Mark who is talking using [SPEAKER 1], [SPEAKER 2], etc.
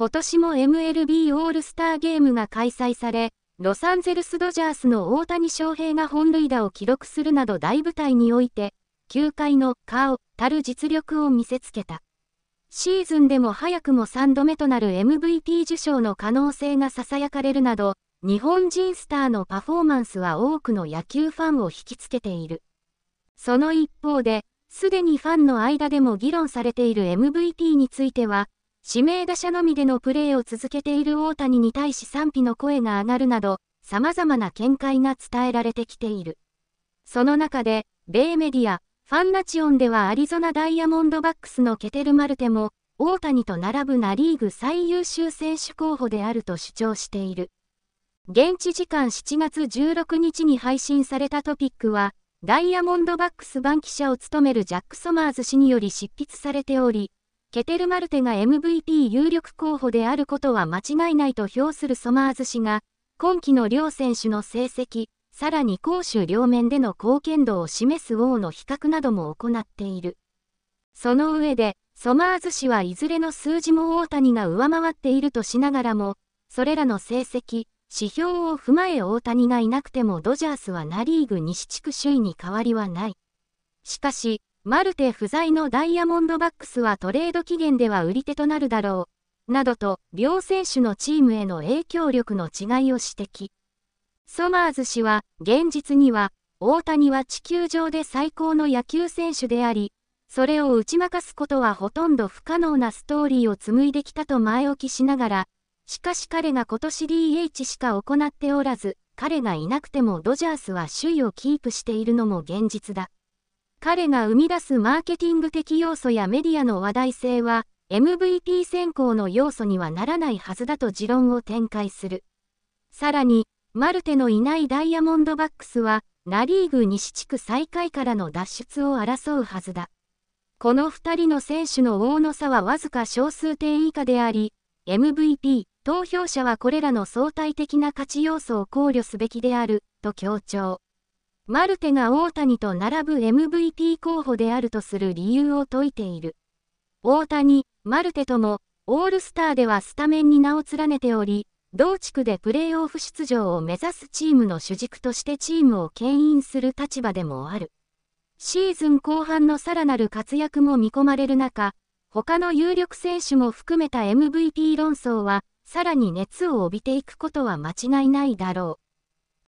[SPEAKER 1] 今年も MLB オールスターゲームが開催され、ロサンゼルスドジャースの大谷翔平が本塁打を記録するなど大舞台において、球界の顔たる実力を見せつけた。シーズンでも早くも3度目となる MVP 受賞の可能性が囁かれるなど、日本人スターのパフォーマンスは多くの野球ファンを引きつけている。その一方で、すでにファンの間でも議論されている MVP については、指名打者のみでのプレーを続けている大谷に対し賛否の声が上がるなど、様々な見解が伝えられてきている。その中で、米メディア、ファンナチオンではアリゾナダイヤモンドバックスのケテルマルテも、大谷と並ぶナリーグ最優秀選手候補であると主張している。現地時間7月16日に配信されたトピックは、ダイヤモンドバックス番記者を務めるジャック・ソマーズ氏により執筆されており、ケテルマルテが MVP 有力候補であることは間違いないと評するソマーズ氏が、今季の両選手の成績、さらに攻守両面での貢献度を示す王の比較なども行っている。その上で、ソマーズ氏はいずれの数字も大谷が上回っているとしながらも、それらの成績、指標を踏まえ大谷がいなくてもドジャースはナリーグ西地区首位に変わりはない。しかし、マルテ不在のダイヤモンドバックスはトレード期限では売り手となるだろう、などと、両選手のチームへの影響力の違いを指摘。ソマーズ氏は、現実には、大谷は地球上で最高の野球選手であり、それを打ち負かすことはほとんど不可能なストーリーを紡いできたと前置きしながら、しかし彼が今年 DH しか行っておらず、彼がいなくてもドジャースは首位をキープしているのも現実だ。彼が生み出すマーケティング的要素やメディアの話題性は、MVP 選考の要素にはならないはずだと持論を展開する。さらに、マルテのいないダイヤモンドバックスは、ナリーグ西地区最下位からの脱出を争うはずだ。この2人の選手の王の差はわずか少数点以下であり、MVP 投票者はこれらの相対的な価値要素を考慮すべきである、と強調。マルテが大谷と並ぶ MVP 候補であるとする理由を説いている。大谷、マルテとも、オールスターではスタメンに名を連ねており、同地区でプレーオフ出場を目指すチームの主軸としてチームを牽引する立場でもある。シーズン後半のさらなる活躍も見込まれる中、他の有力選手も含めた MVP 論争は、さらに熱を帯びていくことは間違いないだろう。